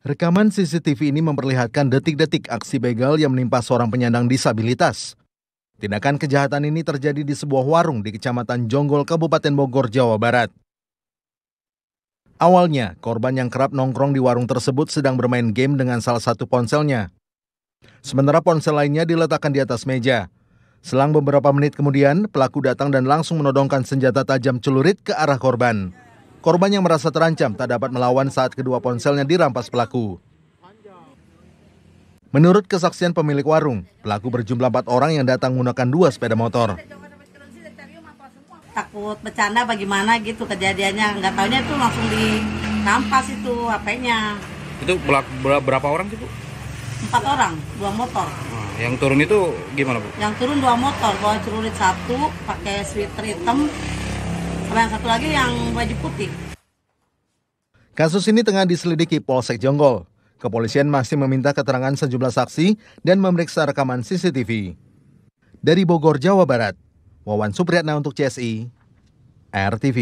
Rekaman CCTV ini memperlihatkan detik-detik aksi begal yang menimpa seorang penyandang disabilitas. Tindakan kejahatan ini terjadi di sebuah warung di Kecamatan Jonggol, Kabupaten Bogor, Jawa Barat. Awalnya, korban yang kerap nongkrong di warung tersebut sedang bermain game dengan salah satu ponselnya. Sementara ponsel lainnya diletakkan di atas meja. Selang beberapa menit kemudian, pelaku datang dan langsung menodongkan senjata tajam celurit ke arah korban. Korban yang merasa terancam tak dapat melawan saat kedua ponselnya dirampas pelaku. Menurut kesaksian pemilik warung, pelaku berjumlah empat orang yang datang menggunakan dua sepeda motor. Takut bercanda bagaimana gitu kejadiannya, nggak taunya itu langsung dirampas itu HP-nya. Itu berapa orang sih Bu? Empat orang, dua motor. yang turun itu gimana Bu? Yang turun dua motor, bawa celurit satu, pakai sweater hitam, yang nah, satu lagi yang baju putih. Kasus ini tengah diselidiki Polsek Jonggol. Kepolisian masih meminta keterangan sejumlah saksi dan memeriksa rekaman CCTV. Dari Bogor, Jawa Barat, Wawan Supriyatna untuk CSI, RTV.